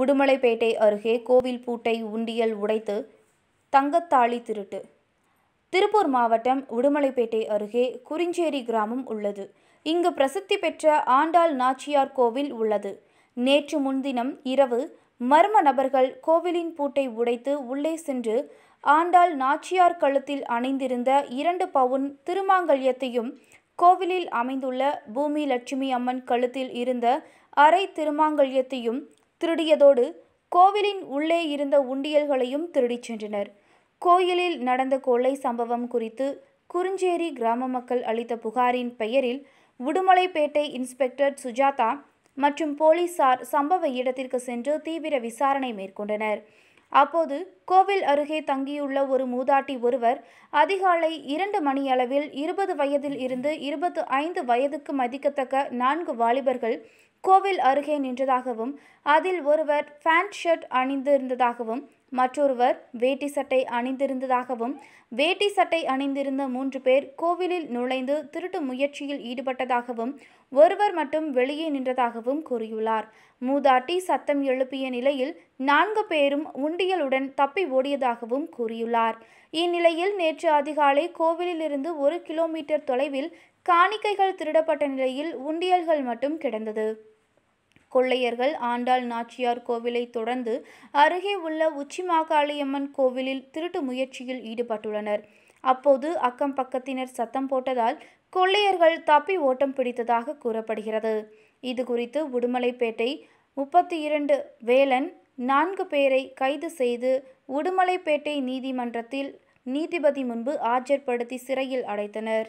உடுமலைப்பேட்டை அருகே கோவில் பூட்டை உண்டியல் உடைத்து தங்கத்தாளி திருட்டு திருப்பூர் மாவட்டம் உடுமலைப்பேட்டை அருகே குறிஞ்சேரி கிராமம் உள்ளது இங்கு பிரசித்தி பெற்ற ஆண்டாள் நாச்சியார் கோவில் உள்ளது நேற்று முன்தினம் இரவு மர்ம நபர்கள் கோவிலின் பூட்டை உடைத்து உள்ளே சென்று ஆண்டாள் நாச்சியார் கழுத்தில் அணிந்திருந்த இரண்டு பவுன் திருமாங்கல்யத்தையும் கோவிலில் அமைந்துள்ள பூமி லட்சுமி அம்மன் கழுத்தில் இருந்த அரை திருமாங்கல்யத்தையும் திருடியதோடு கோவிலின் உள்ளே இருந்த உண்டியல்களையும் திருடிச் சென்றனர் கோயிலில் நடந்த கொள்ளை சம்பவம் குறித்து குறிஞ்சேரி கிராம மக்கள் அளித்த புகாரின் பெயரில் உடுமலைப்பேட்டை இன்ஸ்பெக்டர் சுஜாதா மற்றும் போலீசார் சம்பவ இடத்திற்கு சென்று தீவிர விசாரணை மேற்கொண்டனர் அப்போது கோவில் அருகே தங்கியுள்ள ஒரு மூதாட்டி ஒருவர் அதிகாலை இரண்டு மணியளவில் இருபது வயதில் இருந்து இருபத்து ஐந்து வயதுக்கு மதிக்கத்தக்க நான்கு வாலிபர்கள் கோவில் அருகே நின்றதாகவும் அதில் ஒருவர் ஃபேண்ட் ஷர்ட் அணிந்திருந்ததாகவும் மற்றொருவர் வேட்டி சட்டை அணிந்திருந்ததாகவும் வேட்டி சட்டை அணிந்திருந்த மூன்று பேர் கோவிலில் நுழைந்து திருட்டு முயற்சியில் ஈடுபட்டதாகவும் ஒருவர் மட்டும் வெளியே நின்றதாகவும் கூறியுள்ளார் மூதாட்டி சத்தம் எழுப்பிய நிலையில் நான்கு பேரும் உண்டியலுடன் தப்பி ஓடியதாகவும் கூறியுள்ளார் இந்நிலையில் நேற்று அதிகாலை கோவிலிலிருந்து ஒரு கிலோமீட்டர் தொலைவில் காணிக்கைகள் திருடப்பட்ட நிலையில் உண்டியல்கள் மட்டும் கிடந்தது கொள்ளையர்கள் ஆண்டாள் நாச்சியார் கோவிலை தொடர்ந்து அருகே உள்ள உச்சிமாகாளியம்மன் கோவிலில் திருட்டு முயற்சியில் ஈடுபட்டுள்ளனர் அப்போது அக்கம் பக்கத்தினர் சத்தம் போட்டதால் கொள்ளையர்கள் தப்பி ஓட்டம் பிடித்ததாக கூறப்படுகிறது இது குறித்து உடுமலைப்பேட்டை முப்பத்தி இரண்டு வேலன் நான்கு பேரை கைது செய்து உடுமலைப்பேட்டை நீதிமன்றத்தில் நீதிபதி முன்பு ஆஜர்படுத்தி சிறையில் அடைத்தனர்